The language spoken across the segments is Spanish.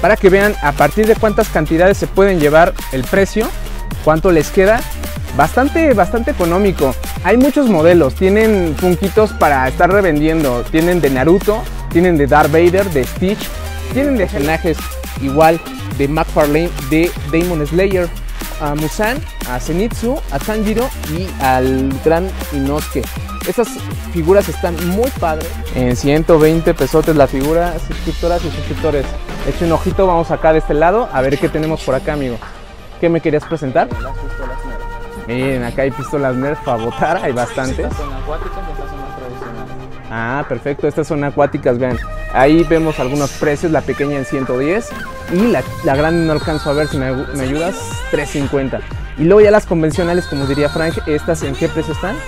para que vean a partir de cuántas cantidades se pueden llevar el precio, cuánto les queda. Bastante, bastante económico. Hay muchos modelos, tienen punquitos para estar revendiendo, tienen de Naruto, tienen de Darth Vader, de Stitch, tienen de personajes igual de McFarlane, de Damon Slayer, a Musan, a Zenitsu, a Tanjiro y al gran Inosuke. Estas figuras están muy padres. En 120 pesotes la figura, suscriptoras y suscriptores eche un ojito, vamos acá de este lado a ver qué tenemos por acá, amigo. ¿Qué me querías presentar? Las pistolas Nerf. Miren, acá hay pistolas Nerf a botar, hay bastantes. acuáticas Ah, perfecto, estas son acuáticas, vean. Ahí vemos algunos precios, la pequeña en 110 y la, la grande no alcanzo a ver si me, me ayudas, 350. Y luego ya las convencionales, como diría Frank, ¿estas en qué precio están? Eh,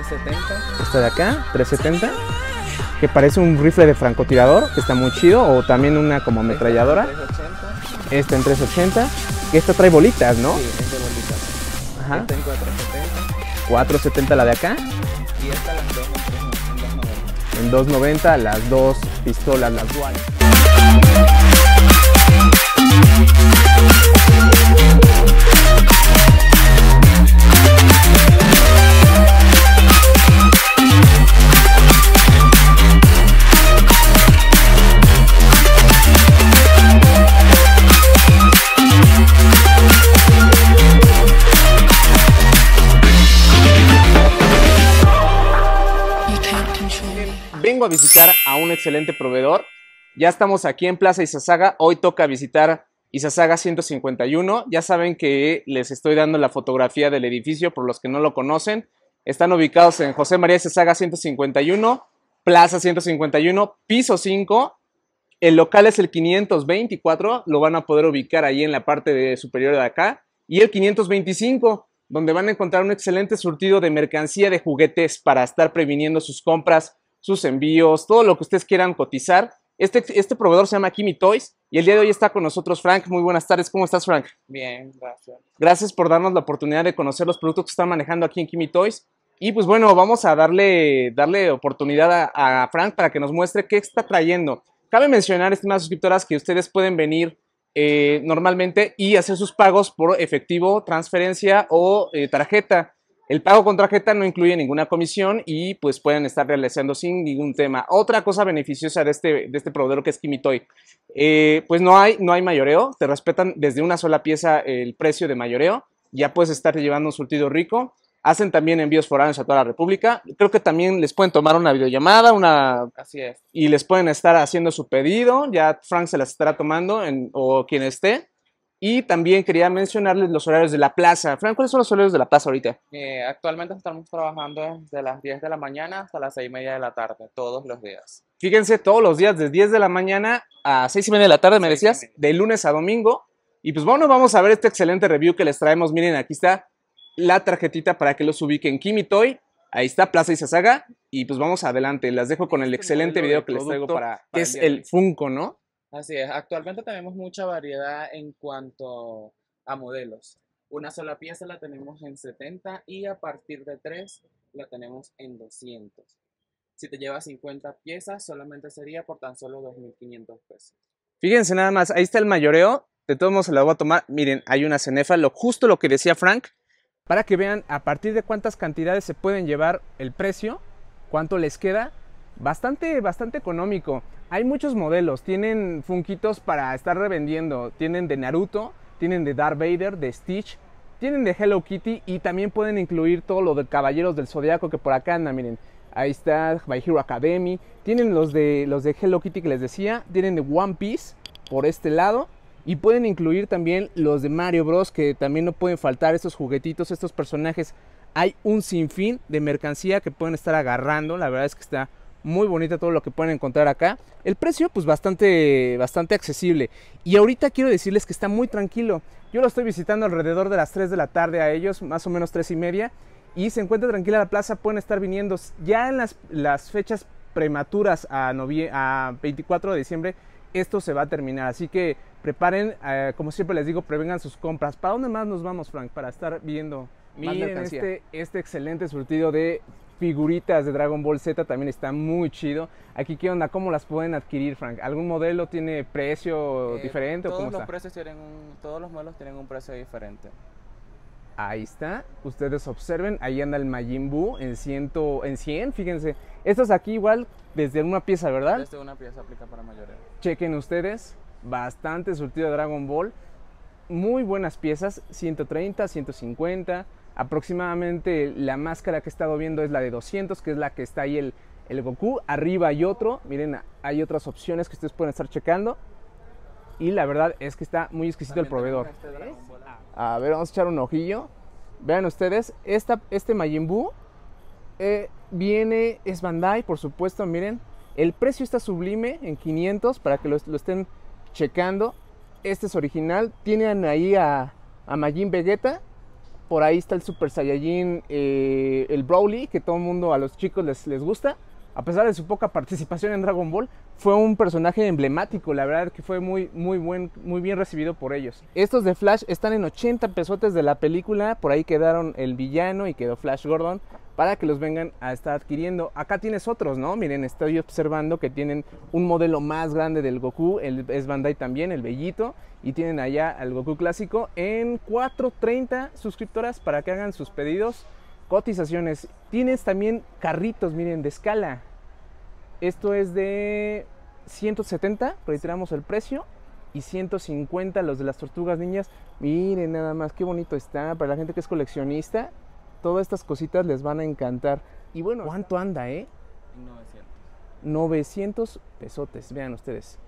esta está en 370. Esta de acá, 370 que parece un rifle de francotirador, que está muy chido, o también una como ametralladora. Esta en 380. Que esta trae bolitas, ¿no? Sí, bolitas. Ajá. 470. 470 la de acá. Y esta la en 290. En 290 las dos pistolas, las a un excelente proveedor. Ya estamos aquí en Plaza Izazaga. Hoy toca visitar Isasaga 151. Ya saben que les estoy dando la fotografía del edificio por los que no lo conocen. Están ubicados en José María Izazaga 151, Plaza 151, piso 5. El local es el 524, lo van a poder ubicar ahí en la parte superior de acá. Y el 525, donde van a encontrar un excelente surtido de mercancía de juguetes para estar previniendo sus compras sus envíos, todo lo que ustedes quieran cotizar. Este, este proveedor se llama Kimi Toys y el día de hoy está con nosotros Frank. Muy buenas tardes, ¿cómo estás Frank? Bien, gracias. Gracias por darnos la oportunidad de conocer los productos que están manejando aquí en Kimi Toys. Y pues bueno, vamos a darle, darle oportunidad a, Frank para que nos muestre qué está trayendo. Cabe mencionar, estimadas suscriptoras, que ustedes pueden venir eh, normalmente y hacer sus pagos por efectivo, transferencia o eh, tarjeta. El pago con tarjeta no incluye ninguna comisión y pues pueden estar realizando sin ningún tema. Otra cosa beneficiosa de este, de este proveedor que es Kimitoy, eh, pues no hay, no hay mayoreo, te respetan desde una sola pieza el precio de mayoreo, ya puedes estar llevando un surtido rico. Hacen también envíos foráneos a toda la República. Creo que también les pueden tomar una videollamada, una... Así es. Y les pueden estar haciendo su pedido. Ya Frank se las estará tomando en, o quien esté y también quería mencionarles los horarios de la plaza. Fran, ¿cuáles son los horarios de la plaza ahorita? Eh, actualmente estamos trabajando desde las 10 de la mañana hasta las 6 y media de la tarde, todos los días. Fíjense, todos los días, de 10 de la mañana a 6 y media de la tarde, me decías, de lunes a domingo. Y pues bueno, vamos a ver este excelente review que les traemos. Miren, aquí está la tarjetita para que los ubiquen. Kimitoy, ahí está Plaza Isazaga. Y pues vamos adelante, las dejo con el este excelente video que les traigo para... que es el Funko, ¿no? Así es, actualmente tenemos mucha variedad en cuanto a modelos. Una sola pieza la tenemos en 70 y a partir de 3 la tenemos en 200. Si te llevas 50 piezas, solamente sería por tan solo 2.500 pesos. Fíjense nada más, ahí está el mayoreo. De todos modos se la voy a tomar. Miren, hay una cenefa, lo, justo lo que decía Frank, para que vean a partir de cuántas cantidades se pueden llevar el precio, cuánto les queda bastante, bastante económico. Hay muchos modelos, tienen funquitos para estar revendiendo, tienen de Naruto, tienen de Darth Vader, de Stitch, tienen de Hello Kitty y también pueden incluir todo lo de Caballeros del Zodiaco que por acá anda, miren. Ahí está My Hero Academy, tienen los de los de Hello Kitty que les decía, tienen de One Piece por este lado y pueden incluir también los de Mario Bros que también no pueden faltar estos juguetitos, estos personajes. Hay un sinfín de mercancía que pueden estar agarrando, la verdad es que está muy bonita todo lo que pueden encontrar acá. El precio pues bastante, bastante accesible. Y ahorita quiero decirles que está muy tranquilo. Yo lo estoy visitando alrededor de las 3 de la tarde a ellos, más o menos 3 y media. Y se encuentra tranquila la plaza, pueden estar viniendo ya en las, las fechas prematuras a, a 24 de diciembre esto se va a terminar. Así que preparen, eh, como siempre les digo, prevengan sus compras. ¿Para dónde más nos vamos, Frank? Para estar viendo más Este, este excelente surtido de figuritas de Dragon Ball Z también está muy chido. Aquí, ¿qué onda? ¿Cómo las pueden adquirir, Frank? ¿Algún modelo tiene precio eh, diferente? Todos, o los Precios tienen todos los modelos tienen un precio diferente. Ahí está, ustedes observen, ahí anda el Majin Buu en, ciento, en 100, fíjense. Estos aquí igual desde una pieza, ¿verdad? Desde una pieza aplica para mayores. Chequen ustedes, bastante surtido de Dragon Ball. Muy buenas piezas, 130, 150, Aproximadamente la máscara que he estado viendo es la de 200, que es la que está ahí el, el Goku. Arriba hay otro. Miren, hay otras opciones que ustedes pueden estar checando. Y la verdad es que está muy exquisito el proveedor. Este a ver, vamos a echar un ojillo. Vean ustedes, esta, este Majin Buu eh, viene, es Bandai, por supuesto, miren. El precio está sublime en 500 para que lo, estén checando. Este es original. Tienen ahí a, a Majin Vegeta por ahí está el Super Saiyajin, eh, el Broly, que todo el mundo, a los chicos les, gusta. A pesar de su poca participación en Dragon Ball, fue un personaje emblemático, la verdad que fue muy, muy, buen, muy bien recibido por ellos. Estos de Flash están en 80 pesotes de la película, por ahí quedaron el villano y quedó Flash Gordon para que los vengan a estar adquiriendo. Acá tienes otros, ¿no? Miren, estoy observando que tienen un modelo más grande del Goku, el, es Bandai también, el Bellito, y tienen allá al Goku clásico en 430 suscriptoras para que hagan sus pedidos, cotizaciones. Tienes también carritos, miren, de escala. Esto es de 170, reiteramos el precio, y 150 los de las tortugas niñas. Miren nada más, qué bonito está para la gente que es coleccionista. Todas estas cositas les van a encantar. Y bueno, ¿cuánto anda, eh? 900. 900 pesotes, vean ustedes.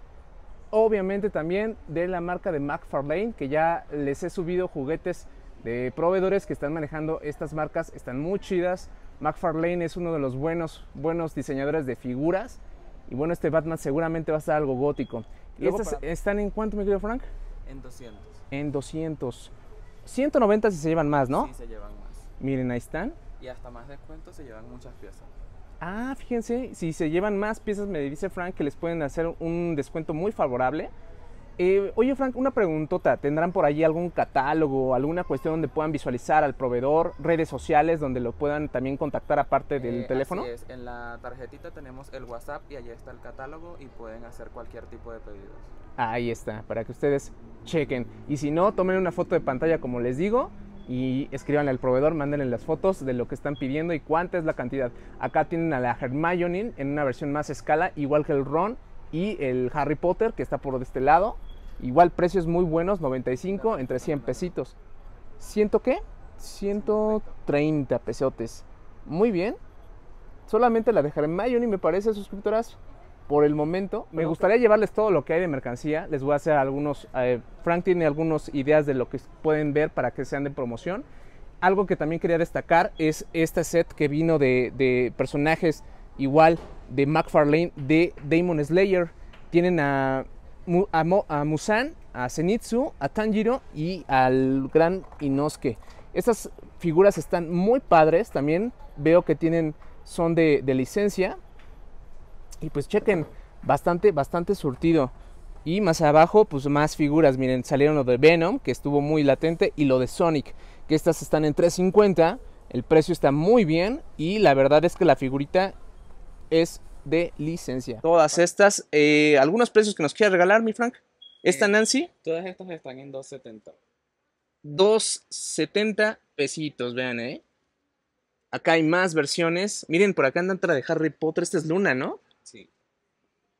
Obviamente también de la marca de McFarlane, que ya les he subido juguetes de proveedores que están manejando estas marcas, están muy chidas. McFarlane es uno de los buenos, buenos diseñadores de figuras. Y bueno, este Batman seguramente va a ser algo gótico. estas están en cuánto, mi querido Frank? En 200. En 200. 190 si se llevan más, ¿no? Sí, se llevan más. Miren, ahí están. Y hasta más descuentos, se llevan muchas piezas. Ah, fíjense, si se llevan más piezas, me dice Frank que les pueden hacer un descuento muy favorable. Eh, oye, Frank, una preguntota. ¿Tendrán por allí algún catálogo, alguna cuestión donde puedan visualizar al proveedor, redes sociales donde lo puedan también contactar aparte del eh, teléfono? En la tarjetita tenemos el WhatsApp y allí está el catálogo y pueden hacer cualquier tipo de pedidos. Ahí está, para que ustedes chequen. Y si no, tomen una foto de pantalla, como les digo, y escriban al proveedor, mándenle las fotos de lo que están pidiendo y cuánta es la cantidad. Acá tienen a la Hermione en una versión más escala, igual que el Ron y el Harry Potter que está por este lado. Igual precios muy buenos, 95 entre 100 pesitos. ¿Ciento qué? 130 pesotes. Muy bien. Solamente la de Hermione me parece suscriptoras por el momento. Me gustaría llevarles todo lo que hay de mercancía. Les voy a hacer algunos. Eh, Frank tiene algunas ideas de lo que pueden ver para que sean de promoción. Algo que también quería destacar es este set que vino de, personajes igual de McFarlane de Damon Slayer. Tienen a, Musan, a Zenitsu, a Tanjiro y al gran Inosuke. Estas figuras están muy padres también. Veo que tienen son de licencia y pues chequen, bastante, bastante surtido. Y más abajo, pues más figuras. Miren, salieron lo de Venom, que estuvo muy latente, y lo de Sonic, que estas están en 350. El precio está muy bien y la verdad es que la figurita es de licencia. Todas estas, eh, algunos precios que nos quiera regalar, mi Frank. Esta eh, Nancy. Todas estas están en 270. 270 pesitos, vean, ¿eh? Acá hay más versiones. Miren, por acá andan otra de Harry Potter. Esta es Luna, ¿no? Sí.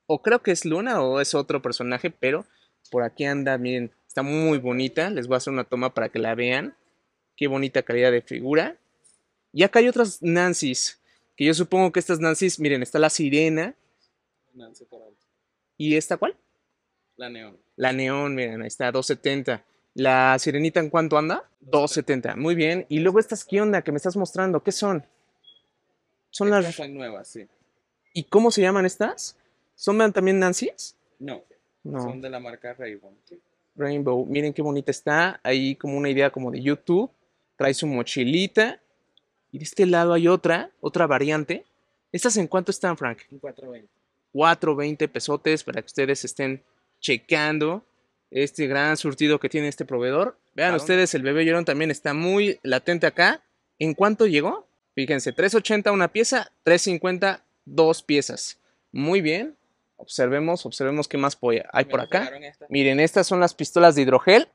O creo que es Luna o es otro personaje, pero por aquí anda, miren, está muy bonita. Les voy a hacer una toma para que la vean. Qué bonita calidad de figura. Y acá hay otras Nancy's, que yo supongo que estas Nancy's, miren, está la sirena. ¿Y esta cuál? La neón. La neón, miren, ahí está, 270. La sirenita, ¿en cuánto anda? 270. Muy bien. Y luego estas, ¿qué onda que me estás mostrando? ¿Qué son? Son las... nuevas, sí. ¿Y cómo se llaman estas? ¿Son también Nancy's? No, son de la marca Rainbow. Rainbow, miren qué bonita está. Ahí como una idea como de YouTube. Trae su mochilita. Y de este lado hay otra, otra variante. ¿Estas en cuánto están, Frank? En 4.20. 4.20 pesotes para que ustedes estén checando este gran surtido que tiene este proveedor. Vean ustedes, el bebé llorón también está muy latente acá. ¿En cuánto llegó? Fíjense, 3.80 una pieza, 3.50 dos piezas. Muy bien. Observemos, observemos qué más hay por acá. Miren, estas son las pistolas de hidrogel.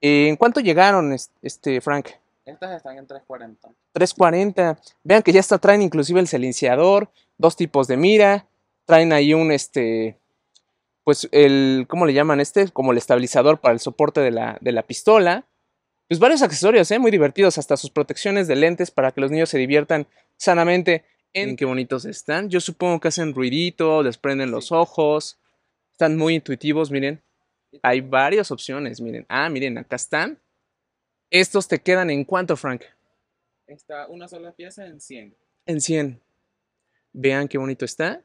Eh, ¿En cuánto llegaron, este Frank? Estas están en 340. 340. Vean que ya está, traen inclusive el silenciador, dos tipos de mira, traen ahí un, este, pues el, ¿cómo le llaman este? Como el estabilizador para el soporte de la, de la pistola. Pues varios accesorios, ¿eh? Muy divertidos, hasta sus protecciones de lentes para que los niños se diviertan sanamente. En... qué bonitos están. Yo supongo que hacen ruidito, les prenden los ojos. Están muy intuitivos, miren. Hay varias opciones, miren. Ah, miren, acá están. ¿Estos te quedan en cuánto, Frank? Está una sola pieza en 100. En 100. Vean qué bonito está.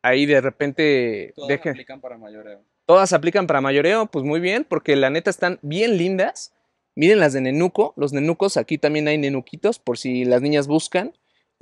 Ahí de repente... Todas aplican para mayoreo. Todas aplican para mayoreo, pues muy bien, porque la neta están bien lindas. Miren las de Nenuco, los Nenucos, aquí también hay Nenuquitos, por si las niñas buscan.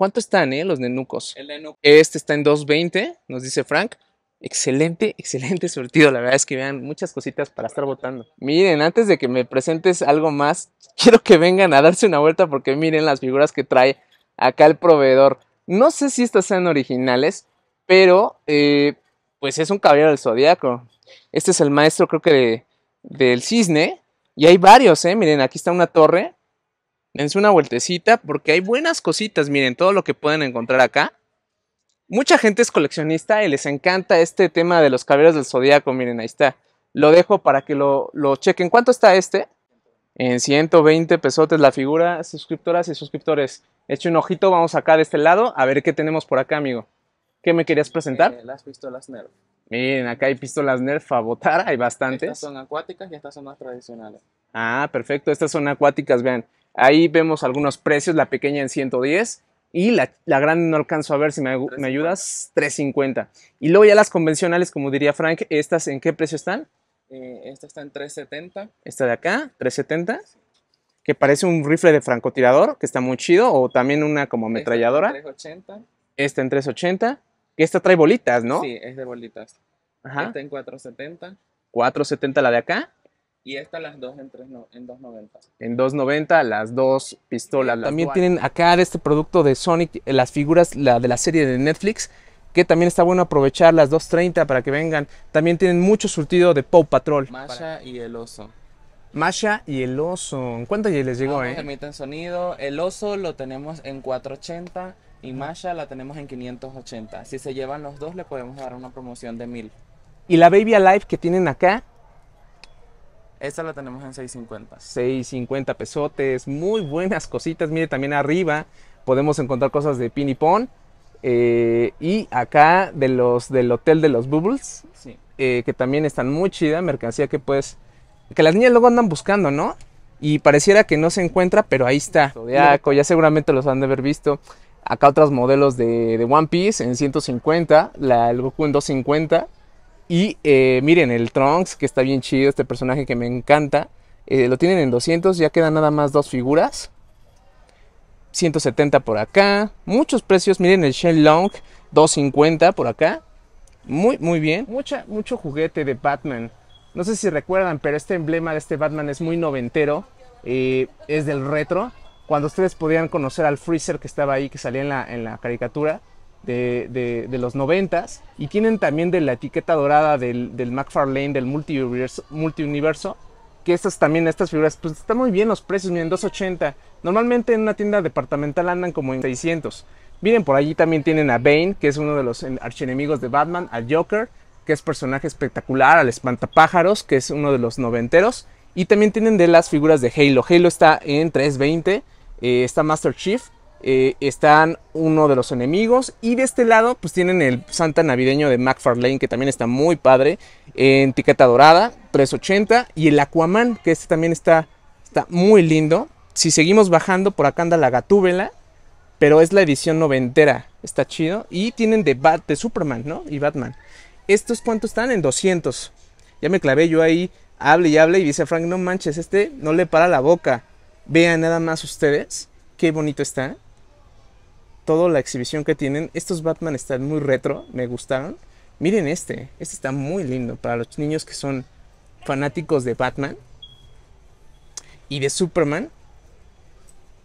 ¿Cuánto están, eh, los nenucos? Este está en 2.20, nos dice Frank. Excelente, excelente surtido. La verdad es que vean muchas cositas para estar votando. Miren, antes de que me presentes algo más, quiero que vengan a darse una vuelta porque miren las figuras que trae acá el proveedor. No sé si estas sean originales, pero eh, pues es un caballero del zodiaco. Este es el maestro, creo que del cisne. Y hay varios, eh. Miren, aquí está una torre dense una vueltecita porque hay buenas cositas, miren todo lo que pueden encontrar acá. Mucha gente es coleccionista y les encanta este tema de los caballeros del zodiaco, miren ahí está. Lo dejo para que lo, lo chequen. ¿Cuánto está este? En 120 pesotes la figura, suscriptoras y suscriptores. Eche un ojito, vamos acá de este lado a ver qué tenemos por acá, amigo. ¿Qué me querías presentar? Eh, las pistolas Nerf. Miren, acá hay pistolas Nerf a botar, hay bastantes. Estas son acuáticas y estas son más tradicionales. Ah, perfecto, estas son acuáticas, vean. Ahí vemos algunos precios, la pequeña en 110 y la, la grande no alcanzo a ver si me, ayudas, 350. Y luego ya las convencionales, como diría Frank, ¿estas en qué precio están? Eh, esta está en 370. Esta de acá, 370. Que parece un rifle de francotirador, que está muy chido. O también una como ametralladora. Esta en 380. Esta en 380. Que esta trae bolitas, ¿no? Sí, es de bolitas. Ajá. Esta en 470. 470 la de acá. Y estas las dos en, en 2.90. En 2.90 las dos pistolas. también tienen acá de este producto de Sonic, eh, las figuras la de la serie de Netflix, que también está bueno aprovechar las 2.30 para que vengan. También tienen mucho surtido de Paw Patrol. Masha y el oso. Masha y el oso. cuánto les llegó? No ah, eh? emiten sonido. El oso lo tenemos en 480 y Masha la tenemos en 580. Si se llevan los dos le podemos dar una promoción de 1000. Y la Baby Alive que tienen acá esta la tenemos en 650. 650 pesotes, muy buenas cositas. Mire, también arriba podemos encontrar cosas de pin y pon. Eh, y acá de los del hotel de los Bubbles, eh, que también están muy chidas. mercancía que pues que las niñas luego andan buscando, ¿no? Y pareciera que no se encuentra, pero ahí está. ya seguramente los han de haber visto. Acá otros modelos de, One Piece en 150, la, el Goku en 250. Y eh, miren, el Trunks, que está bien chido, este personaje que me encanta. Eh, lo tienen en 200, ya quedan nada más dos figuras. 170 por acá. Muchos precios. Miren el Shen Long, 250 por acá. Muy, muy bien. Mucha, mucho juguete de Batman. No sé si recuerdan, pero este emblema de este Batman es muy noventero. Eh, es del retro. Cuando ustedes podían conocer al Freezer que estaba ahí, que salía la, en la caricatura de, los noventas y tienen también de la etiqueta dorada del, del McFarlane, del multiuniverso, que estas también, estas figuras, pues están muy bien los precios, miren, 280. Normalmente en una tienda departamental andan como en 600. Miren, por allí también tienen a Bane, que es uno de los archienemigos de Batman, al Joker, que es personaje espectacular, al Espantapájaros, que es uno de los noventeros. Y también tienen de las figuras de Halo. Halo está en 320, eh, está Master Chief, eh, están uno de los enemigos. Y de este lado, pues tienen el Santa navideño de McFarlane, que también está muy padre. En etiqueta dorada, 380. Y el Aquaman, que este también está, está muy lindo. Si seguimos bajando, por acá anda la Gatúbela. Pero es la edición noventera. Está chido. Y tienen de, Bat, de Superman, ¿no? Y Batman. ¿Estos cuántos están? En 200. Ya me clavé yo ahí. Hable y hable. Y dice Frank, no manches, este no le para la boca. Vean nada más ustedes. Qué bonito está toda la exhibición que tienen. Estos Batman están muy retro, me gustaron. Miren este, este está muy lindo para los niños que son fanáticos de Batman y de Superman.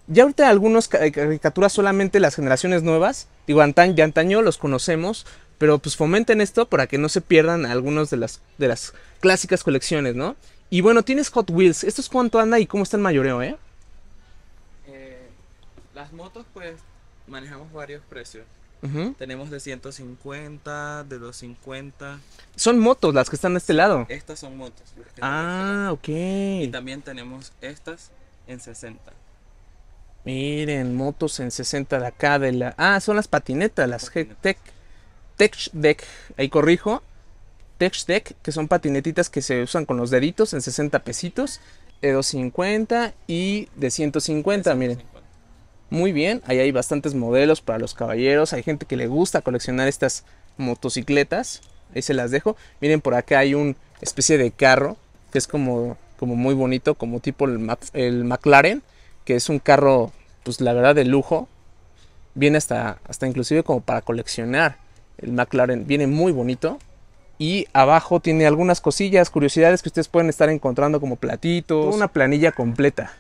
Ya ahorita algunos caricaturas solamente las generaciones nuevas, digo, antaño, antaño los conocemos, pero pues fomenten esto para que no se pierdan algunos de las, de las clásicas colecciones, ¿no? Y bueno, tienes Hot Wheels, ¿esto es cuánto anda y cómo está el mayoreo, eh? eh las motos pues manejamos varios precios. Tenemos de 150, de 250. Son motos las que están de este lado. Estas son motos. Este ah, ok. Y también tenemos estas en 60. Miren, motos en 60 de acá de la... Ah, son las patinetas, las Tech Tech Deck, ahí corrijo. Tech Deck, que son patinetitas que se usan con los deditos en 60 pesitos, de 250 y de 150. miren muy bien. Ahí hay bastantes modelos para los caballeros. Hay gente que le gusta coleccionar estas motocicletas. Ahí se las dejo. Miren, por acá hay una especie de carro que es como, como muy bonito, como tipo el, el, McLaren, que es un carro, pues la verdad, de lujo. Viene hasta, hasta inclusive como para coleccionar. El McLaren viene muy bonito. Y abajo tiene algunas cosillas, curiosidades que ustedes pueden estar encontrando como platitos. Una planilla completa.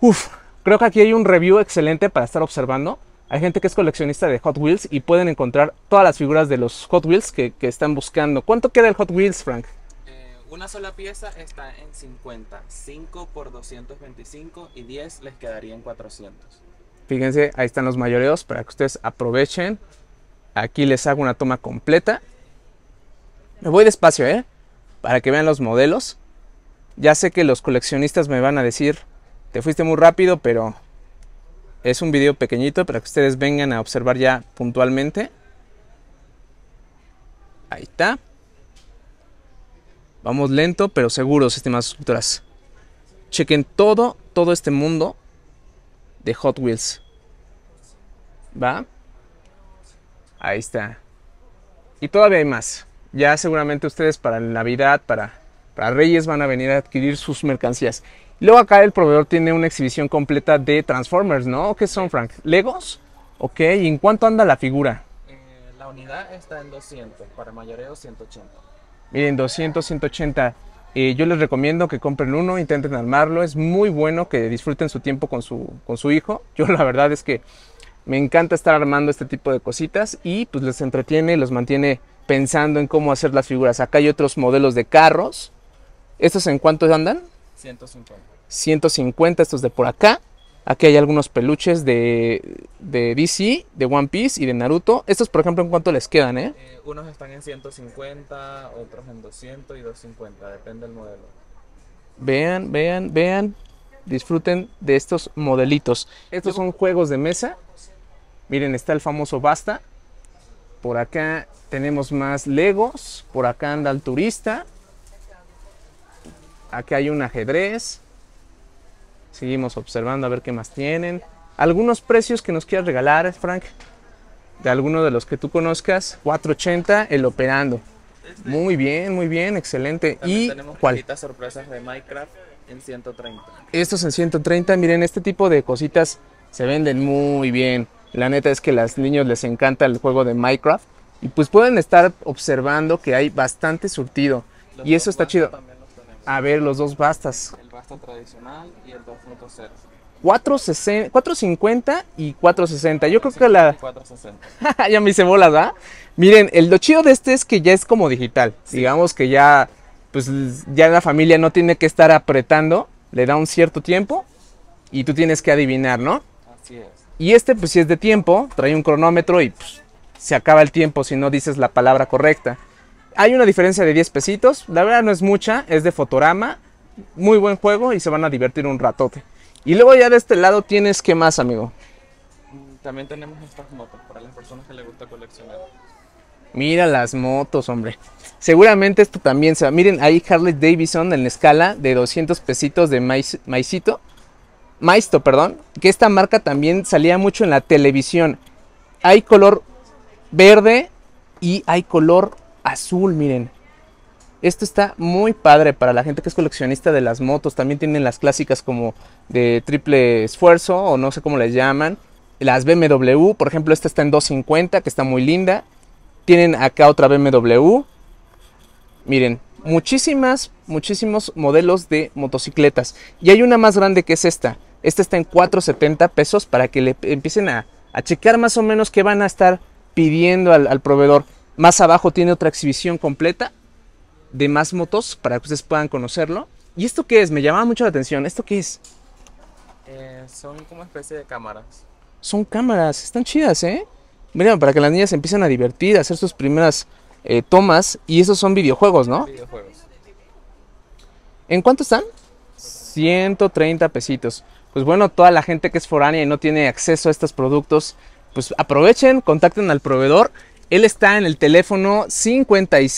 Uf, Creo que aquí hay un review excelente para estar observando. Hay gente que es coleccionista de Hot Wheels y pueden encontrar todas las figuras de los Hot Wheels que, están buscando. ¿Cuánto queda el Hot Wheels, Frank? Eh, una sola pieza está en 50, 5 por 225 y 10 les quedaría en 400. Fíjense, ahí están los mayoreos para que ustedes aprovechen. Aquí les hago una toma completa. Me voy despacio, ¿eh? Para que vean los modelos. Ya sé que los coleccionistas me van a decir, te fuiste muy rápido, pero es un video pequeñito para que ustedes vengan a observar ya puntualmente. Ahí está. Vamos lento, pero seguros, estimadas suscriptoras. Chequen todo, todo este mundo de Hot Wheels. ¿Va? Ahí está. Y todavía hay más. Ya seguramente ustedes para Navidad, para, para Reyes van a venir a adquirir sus mercancías. Luego acá el proveedor tiene una exhibición completa de Transformers, ¿no? ¿Qué son, Frank? ¿Legos? Ok, ¿y en cuánto anda la figura? Eh, la unidad está en 200, para mayoreo 180. Miren, 200, 180. Eh, yo les recomiendo que compren uno, intenten armarlo. Es muy bueno que disfruten su tiempo con su, con su hijo. Yo la verdad es que me encanta estar armando este tipo de cositas y pues les entretiene, los mantiene pensando en cómo hacer las figuras. Acá hay otros modelos de carros. ¿Estos en cuánto andan? 150. 150 estos de por acá. Aquí hay algunos peluches de, de, DC, de One Piece y de Naruto. Estos, por ejemplo, ¿en cuánto les quedan, eh? Eh, Unos están en 150, otros en 200 y 250, depende del modelo. Vean, vean, vean. Disfruten de estos modelitos. Estos son juegos de mesa. Miren, está el famoso Basta. Por acá tenemos más Legos. Por acá anda el turista. Aquí hay un ajedrez. Seguimos observando a ver qué más tienen. Algunos precios que nos quieras regalar, Frank. De alguno de los que tú conozcas. 480 el operando. Este. Muy bien, muy bien, excelente. y tenemos ¿cuál? sorpresas de Minecraft en 130. Estos en 130, miren, este tipo de cositas se venden muy bien. La neta es que a los niños les encanta el juego de Minecraft y pues pueden estar observando que hay bastante surtido y eso está chido a ver los dos bastas. El basta tradicional y el 2.0. 450 y 460. Yo creo que la. 460. ya me hice bolas, ¿verdad? Miren, el lo chido de este es que ya es como digital. Digamos que ya. Pues ya la familia no tiene que estar apretando. Le da un cierto tiempo. Y tú tienes que adivinar, ¿no? Así es. Y este, pues si es de tiempo, trae un cronómetro y pues, se acaba el tiempo si no dices la palabra correcta. Hay una diferencia de 10 pesitos, la verdad no es mucha, es de Fotorama, muy buen juego y se van a divertir un ratote. Y luego ya de este lado tienes ¿qué más, amigo. También tenemos estas motos para las personas que les gusta coleccionar. Mira las motos, hombre. Seguramente esto también se va. Miren, ahí Harley Davidson en la escala de 200 pesitos de maiz, maicito. Maisto, perdón. Que esta marca también salía mucho en la televisión. Hay color verde y hay color azul, miren. Esto está muy padre para la gente que es coleccionista de las motos. También tienen las clásicas como de triple esfuerzo o no sé cómo les llaman. Las BMW, por ejemplo, esta está en 250, que está muy linda. Tienen acá otra BMW. Miren, muchísimas, muchísimos modelos de motocicletas. Y hay una más grande que es esta. Esta está en 470 pesos para que le empiecen a, a checar más o menos qué van a estar pidiendo al proveedor. Más abajo tiene otra exhibición completa de más motos para que ustedes puedan conocerlo. ¿Y esto qué es? Me llamaba mucho la atención. ¿Esto qué es? Eh, son como especie de cámaras. Son cámaras, están chidas, ¿eh? Miren, para que las niñas empiecen a divertir, a hacer sus primeras eh, tomas. Y esos son videojuegos, ¿no? Videojuegos. ¿En cuánto están? 130 pesitos. Pues bueno, toda la gente que es foránea y no tiene acceso a estos productos, pues aprovechen, contacten al proveedor él está en el teléfono 5629056808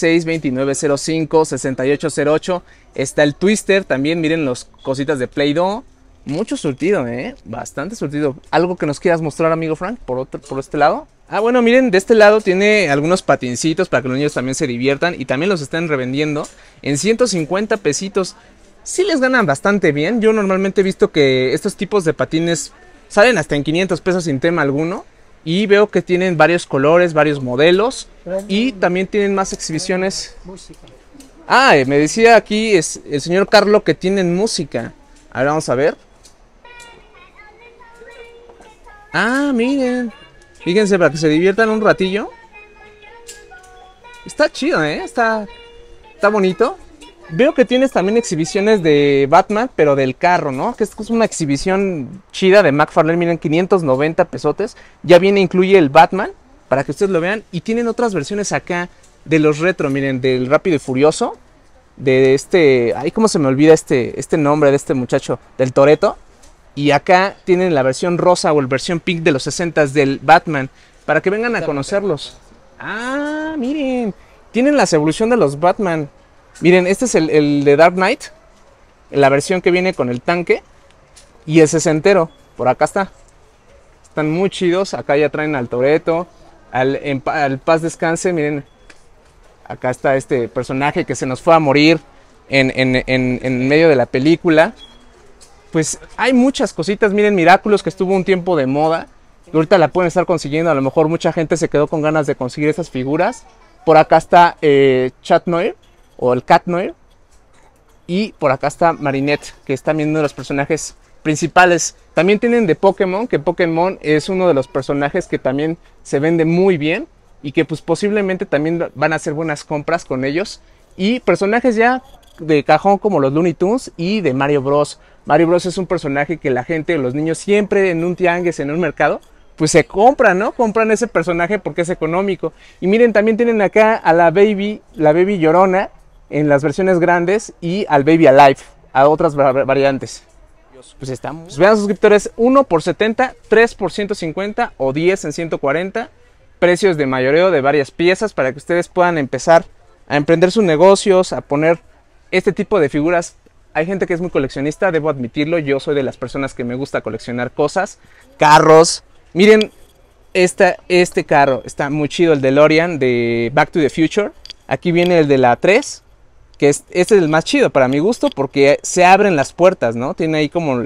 6808 Está el Twister, también miren las cositas de Play-Doh. Mucho surtido, ¿eh? Bastante surtido. ¿Algo que nos quieras mostrar, amigo Frank, por, otro, por este lado? Ah, bueno, miren, de este lado tiene algunos patincitos para que los niños también se diviertan y también los están revendiendo en 150 pesitos. Sí les ganan bastante bien. Yo normalmente he visto que estos tipos de patines salen hasta en 500 pesos sin tema alguno. Y veo que tienen varios colores, varios modelos y también tienen más exhibiciones. Ah, eh, me decía aquí es el señor Carlo que tienen música. A ver, vamos a ver. Ah, miren. Fíjense, para que se diviertan un ratillo. Está chido, ¿eh? Está, está bonito. Veo que tienes también exhibiciones de Batman, pero del carro, ¿no? Que es una exhibición chida de McFarlane, miren, 590 pesotes. Ya viene, incluye el Batman, para que ustedes lo vean. Y tienen otras versiones acá de los retro, miren, del Rápido y Furioso, de este, ay, cómo se me olvida este, este nombre de este muchacho, del Toreto. Y acá tienen la versión rosa o el versión pink de los 60 del Batman, para que vengan a conocerlos. Ah, miren, tienen la evolución de los Batman. Miren, este es el, de Dark Knight, la versión que viene con el tanque y ese es entero. Por acá está. Están muy chidos. Acá ya traen al Toreto, al, Paz Descanse. Miren, acá está este personaje que se nos fue a morir en, medio de la película. Pues hay muchas cositas. Miren, Miraculous que estuvo un tiempo de moda. Ahorita la pueden estar consiguiendo. A lo mejor mucha gente se quedó con ganas de conseguir esas figuras. Por acá está eh, Chat Noir o el Katnoir. Y por acá está Marinette, que es también uno de los personajes principales. También tienen de Pokémon, que Pokémon es uno de los personajes que también se vende muy bien y que pues posiblemente también van a hacer buenas compras con ellos. Y personajes ya de cajón como los Looney Tunes y de Mario Bros. Mario Bros es un personaje que la gente, los niños siempre en un tianguis, en un mercado, pues se compran, ¿no? Compran ese personaje porque es económico. Y miren, también tienen acá a la Baby, la Baby Llorona, en las versiones grandes y al Baby Alive, a otras variantes. Pues estamos pues vean suscriptores, 1 por 70, 3 por 150 o 10 en 140. Precios de mayoreo de varias piezas para que ustedes puedan empezar a emprender sus negocios, a poner este tipo de figuras. Hay gente que es muy coleccionista, debo admitirlo. Yo soy de las personas que me gusta coleccionar cosas, carros. Miren, este carro está muy chido, el de lorian de Back to the Future. Aquí viene el de la 3 que este es el más chido para mi gusto porque se abren las puertas, ¿no? Tiene ahí como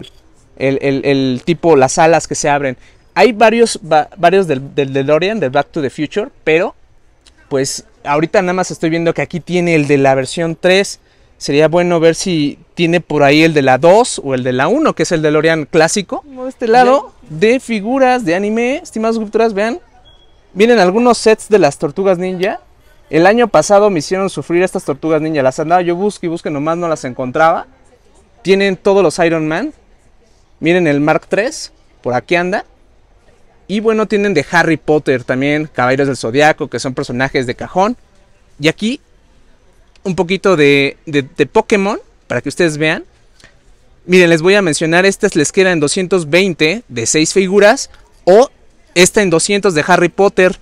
el, tipo, las alas que se abren. Hay varios, varios del, del DeLorean, del Back to the Future, pero pues ahorita nada más estoy viendo que aquí tiene el de la versión 3. Sería bueno ver si tiene por ahí el de la 2 o el de la 1, que es el DeLorean clásico. De este lado, de figuras de anime, estimados culturas, vean. Vienen algunos sets de las tortugas ninja el año pasado me hicieron sufrir estas tortugas ninja. Las andaba yo busque y busque, nomás no las encontraba. Tienen todos los Iron Man. Miren el Mark III, por aquí anda. Y bueno, tienen de Harry Potter también, Caballeros del Zodiaco, que son personajes de cajón. Y aquí un poquito de, de, Pokémon, para que ustedes vean. Miren, les voy a mencionar, estas les queda en 220 de 6 figuras o esta en 200 de Harry Potter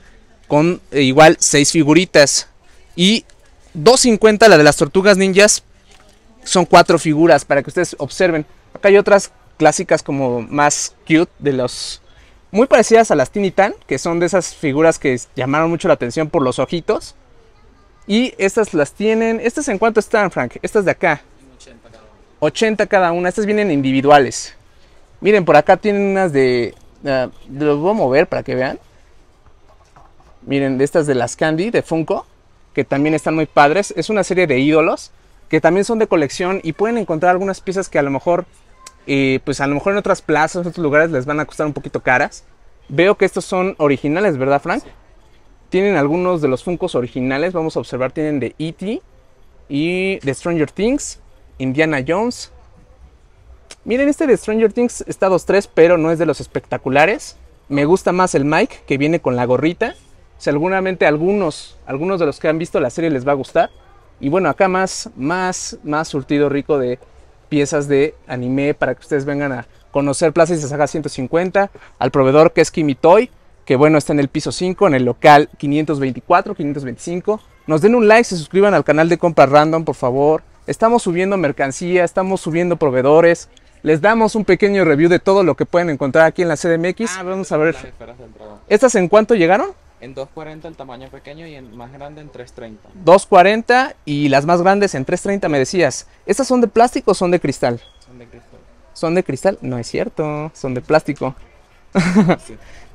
con eh, igual 6 figuritas. Y 250, la de las tortugas ninjas, son 4 figuras para que ustedes observen. Acá hay otras clásicas como más cute de los... Muy parecidas a las tinitan que son de esas figuras que llamaron mucho la atención por los ojitos. Y estas las tienen... ¿Estas en cuánto están, Frank? Estas de acá. 80 cada una. Estas vienen individuales. Miren, por acá tienen unas de... Ah, los voy a mover para que vean. Miren, de estas de las Candy, de Funko, que también están muy padres. Es una serie de ídolos que también son de colección y pueden encontrar algunas piezas que a lo mejor, eh, pues a lo mejor en otras plazas, en otros lugares les van a costar un poquito caras. Veo que estos son originales, ¿verdad, Frank? Tienen algunos de los Funkos originales, vamos a observar, tienen de E.T. y de Stranger Things, Indiana Jones. Miren, este de Stranger Things está 2-3, pero no es de los espectaculares. Me gusta más el Mike, que viene con la gorrita seguramente algunos, algunos de los que han visto la serie les va a gustar. Y bueno, acá más, más, más surtido rico de piezas de anime para que ustedes vengan a conocer Plaza y Saga 150, al proveedor que es Kimitoy, que bueno, está en el piso 5, en el local 524, 525. Nos den un like, se suscriban al canal de compra random, por favor. Estamos subiendo mercancía, estamos subiendo proveedores. Les damos un pequeño review de todo lo que pueden encontrar aquí en la CDMX. Ah, vamos a ver. ¿Estas en cuánto llegaron? en 240 el tamaño pequeño y en más grande en 330. 240 y las más grandes en 330 me decías. ¿Estas son de plástico o son de cristal? Son de cristal. ¿Son de cristal? No es cierto, son de plástico.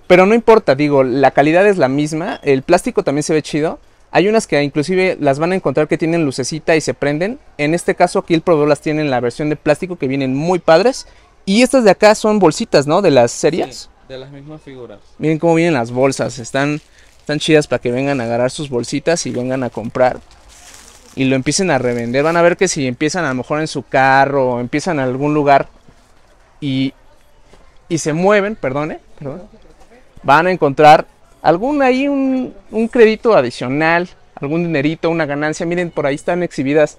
Pero no importa, digo, la calidad es la misma, el plástico también se ve chido. Hay unas que inclusive las van a encontrar que tienen lucecita y se prenden. En este caso aquí el proveedor las tiene en la versión de plástico que vienen muy padres. Y estas de acá son bolsitas, ¿no? De las series. de las mismas figuras. Miren cómo vienen las bolsas, están están chidas para que vengan a agarrar sus bolsitas y vengan a comprar. Y lo empiecen a revender. Van a ver que si empiezan a lo mejor en su carro o empiezan en algún lugar y, se mueven, perdone, van a encontrar algún ahí, un, crédito adicional, algún dinerito, una ganancia. Miren, por ahí están exhibidas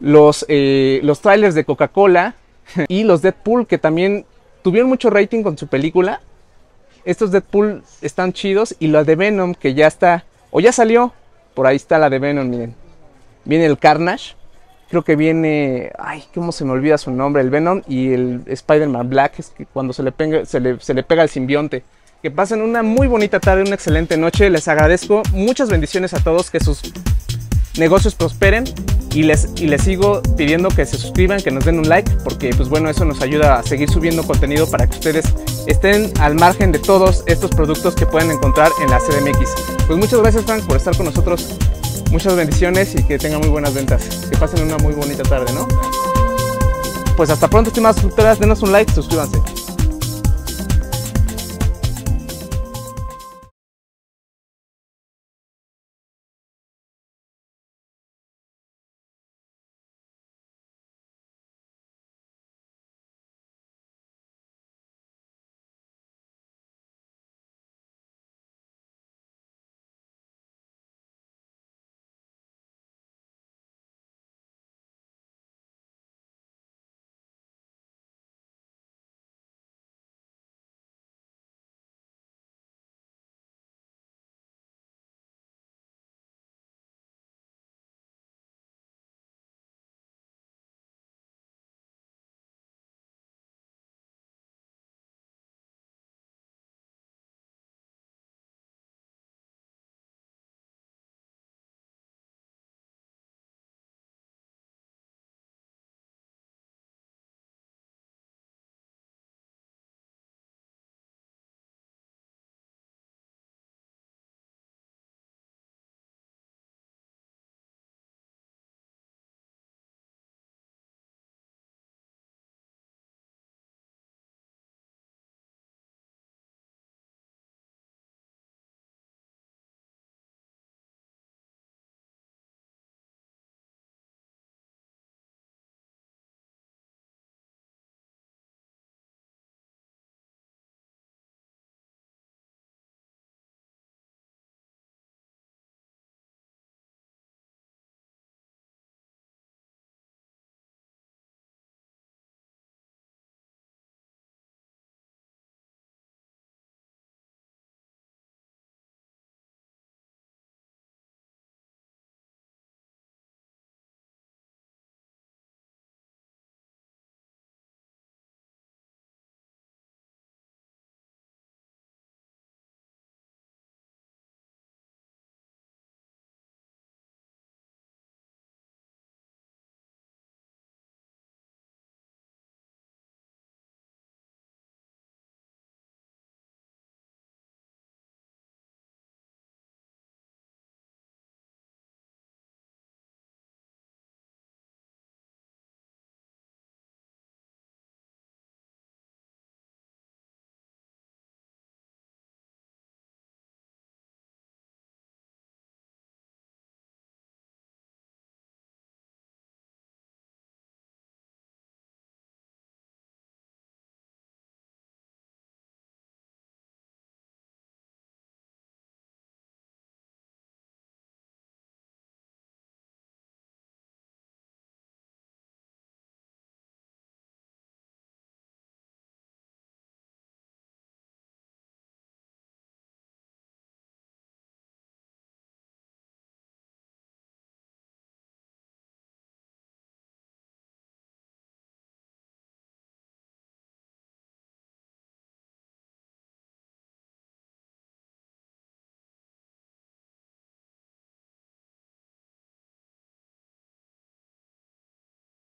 los, eh, los trailers de Coca-Cola y los Deadpool, que también tuvieron mucho rating con su película. Estos Deadpool están chidos y la de Venom que ya está, o ya salió, por ahí está la de Venom, miren. Viene el Carnage, creo que viene, ay, cómo se me olvida su nombre, el Venom y el Spider-Man Black, es que cuando se le, pega, se le, pega el simbionte. Que pasen una muy bonita tarde, una excelente noche. Les agradezco. Muchas bendiciones a todos. Que sus negocios prosperen y les, y les sigo pidiendo que se suscriban, que nos den un like, porque pues bueno, eso nos ayuda a seguir subiendo contenido para que ustedes estén al margen de todos estos productos que pueden encontrar en la CDMX. Pues muchas gracias Frank por estar con nosotros, muchas bendiciones y que tengan muy buenas ventas. Que pasen una muy bonita tarde, ¿no? Pues hasta pronto, estimadas suscriptoras, denos un like, suscríbanse.